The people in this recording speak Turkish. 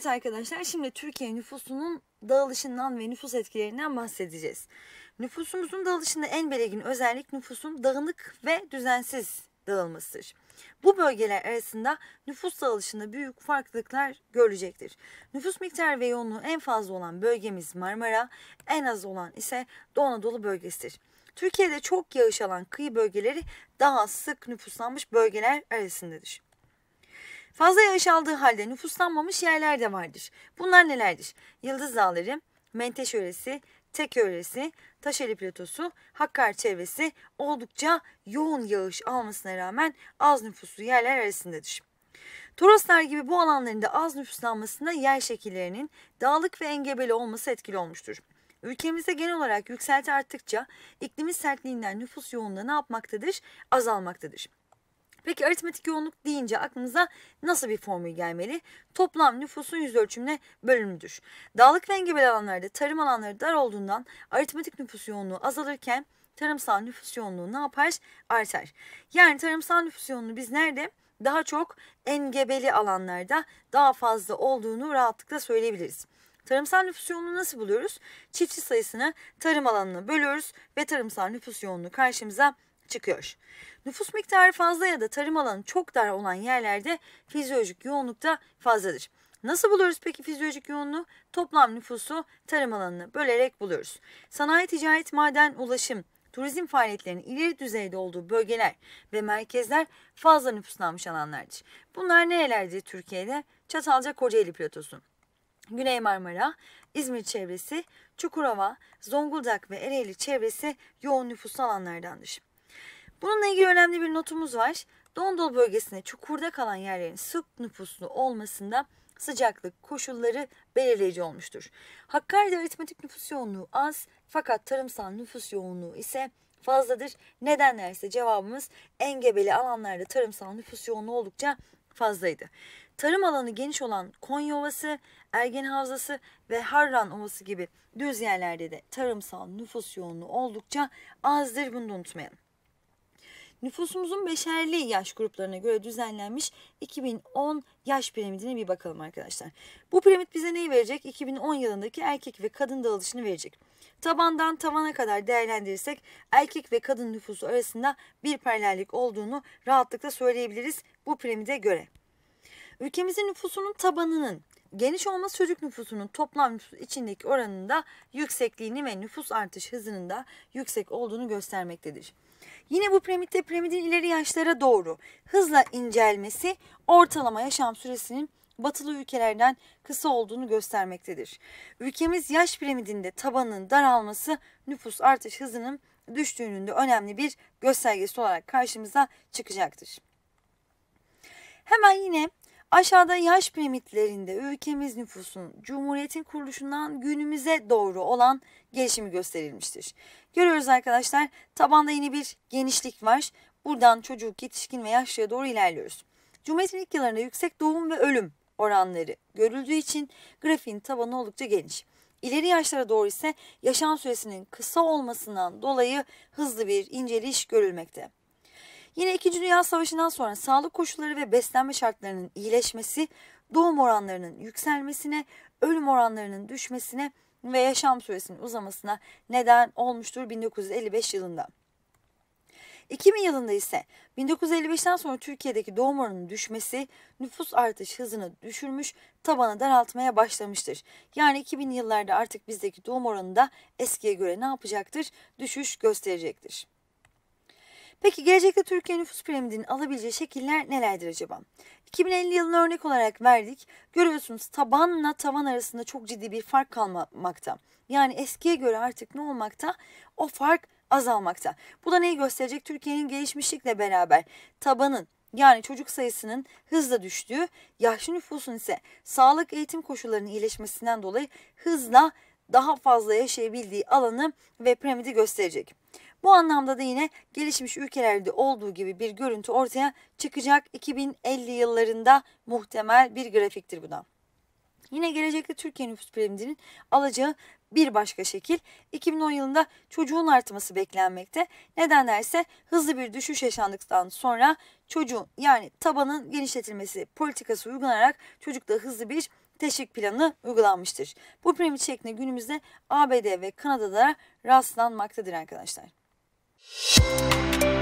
Evet arkadaşlar şimdi Türkiye nüfusunun dağılışından ve nüfus etkilerinden bahsedeceğiz. Nüfusumuzun dağılışında en belirgin özellik nüfusun dağınık ve düzensiz dağılmasıdır. Bu bölgeler arasında nüfus dağılışında büyük farklılıklar görülecektir. Nüfus miktarı ve yoğunluğu en fazla olan bölgemiz Marmara, en az olan ise Doğu Anadolu bölgesidir. Türkiye'de çok yağış alan kıyı bölgeleri daha sık nüfuslanmış bölgeler arasındadır. Fazla yağış aldığı halde nüfuslanmamış yerler de vardır. Bunlar nelerdir? Yıldız Dağları, Menteş Öresi, Tek Öresi, Taşeli Platosu, Hakkari çevresi oldukça yoğun yağış almasına rağmen az nüfuslu yerler arasındadır. Toroslar gibi bu alanların da az nüfuslanmasına yer şekillerinin dağlık ve engebeli olması etkili olmuştur. Ülkemizde genel olarak yükselti arttıkça iklimin sertliğinden nüfus yoğunluğu ne yapmaktadır? Azalmaktadır. Peki aritmetik yoğunluk deyince aklınıza nasıl bir formül gelmeli? Toplam nüfusun yüz ölçümüne bölümüdür. Dağlık ve engebel alanlarda tarım alanları dar olduğundan aritmetik nüfus yoğunluğu azalırken tarımsal nüfus yoğunluğu ne yapar? Artar. Yani tarımsal nüfus yoğunluğu biz nerede? Daha çok engebeli alanlarda daha fazla olduğunu rahatlıkla söyleyebiliriz. Tarımsal nüfus yoğunluğu nasıl buluyoruz? Çiftçi sayısını tarım alanına bölüyoruz ve tarımsal nüfus yoğunluğu karşımıza çıkıyor. Nüfus miktarı fazla ya da tarım alanı çok dar olan yerlerde fizyolojik yoğunluk da fazladır. Nasıl buluyoruz peki fizyolojik yoğunluğu? Toplam nüfusu tarım alanını bölerek buluyoruz. Sanayi, ticaret, maden, ulaşım, turizm faaliyetlerinin ileri düzeyde olduğu bölgeler ve merkezler fazla nüfuslanmış alanlardır. Bunlar nerelerdir Türkiye'de? Çatalca Kocaeli Platosu, Güney Marmara, İzmir çevresi, Çukurova, Zonguldak ve Ereğli çevresi yoğun nüfuslu alanlardandır. Bununla ilgili önemli bir notumuz var. Dondol bölgesinde çukurda kalan yerlerin sık nüfuslu olmasında sıcaklık koşulları belirleyici olmuştur. Hakkari'de aritmetik nüfus yoğunluğu az fakat tarımsal nüfus yoğunluğu ise fazladır. Nedenler ise cevabımız engebeli alanlarda tarımsal nüfus yoğunluğu oldukça fazlaydı. Tarım alanı geniş olan Konya Ovası, Ergen Havzası ve Harran Ovası gibi düz yerlerde de tarımsal nüfus yoğunluğu oldukça azdır. Bunu da unutmayalım. Nüfusumuzun beşerli yaş gruplarına göre düzenlenmiş 2010 yaş piramidine bir bakalım arkadaşlar. Bu piramit bize neyi verecek? 2010 yılındaki erkek ve kadın dağılışını verecek. Tabandan tavana kadar değerlendirirsek erkek ve kadın nüfusu arasında bir paralellik olduğunu rahatlıkla söyleyebiliriz bu piramide göre. Ülkemizin nüfusunun tabanının geniş olması çocuk nüfusunun toplam nüfus içindeki oranında yüksekliğini ve nüfus artış hızının da yüksek olduğunu göstermektedir. Yine bu piramitte piramidin ileri yaşlara doğru hızla incelmesi ortalama yaşam süresinin batılı ülkelerden kısa olduğunu göstermektedir. Ülkemiz yaş piramidinde tabanının daralması nüfus artış hızının düştüğünün de önemli bir göstergesi olarak karşımıza çıkacaktır. Hemen yine Aşağıda yaş piramitlerinde ülkemiz nüfusun Cumhuriyet'in kuruluşundan günümüze doğru olan gelişimi gösterilmiştir. Görüyoruz arkadaşlar tabanda yeni bir genişlik var. Buradan çocuk, yetişkin ve yaşlıya doğru ilerliyoruz. Cumhuriyet'in ilk yıllarında yüksek doğum ve ölüm oranları görüldüğü için grafiğin tabanı oldukça geniş. İleri yaşlara doğru ise yaşam süresinin kısa olmasından dolayı hızlı bir inceliş görülmekte. Yine 2. Dünya Savaşı'ndan sonra sağlık koşulları ve beslenme şartlarının iyileşmesi, doğum oranlarının yükselmesine, ölüm oranlarının düşmesine ve yaşam süresinin uzamasına neden olmuştur 1955 yılında. 2000 yılında ise 1955'ten sonra Türkiye'deki doğum oranının düşmesi nüfus artış hızını düşürmüş tabanı daraltmaya başlamıştır. Yani 2000 yıllarda artık bizdeki doğum oranında eskiye göre ne yapacaktır? Düşüş gösterecektir. Peki gelecekte Türkiye nüfus piramidinin alabileceği şekiller nelerdir acaba? 2050 yılını örnek olarak verdik. Görüyorsunuz tabanla tavan arasında çok ciddi bir fark kalmakta. Yani eskiye göre artık ne olmakta? O fark azalmakta. Bu da neyi gösterecek? Türkiye'nin gelişmişlikle beraber tabanın yani çocuk sayısının hızla düştüğü, yaşlı nüfusun ise sağlık eğitim koşullarının iyileşmesinden dolayı hızla daha fazla yaşayabildiği alanı ve piramidi gösterecek. Bu anlamda da yine gelişmiş ülkelerde olduğu gibi bir görüntü ortaya çıkacak 2050 yıllarında muhtemel bir grafiktir bu da. Yine gelecekte Türkiye nüfus piramidinin alacağı bir başka şekil 2010 yılında çocuğun artması beklenmekte. Neden derse hızlı bir düşüş yaşandıktan sonra çocuğun yani tabanın genişletilmesi politikası uygulanarak çocukta hızlı bir teşvik planı uygulanmıştır. Bu piramit şeklinde günümüzde ABD ve Kanada'da rastlanmaktadır arkadaşlar. Thank you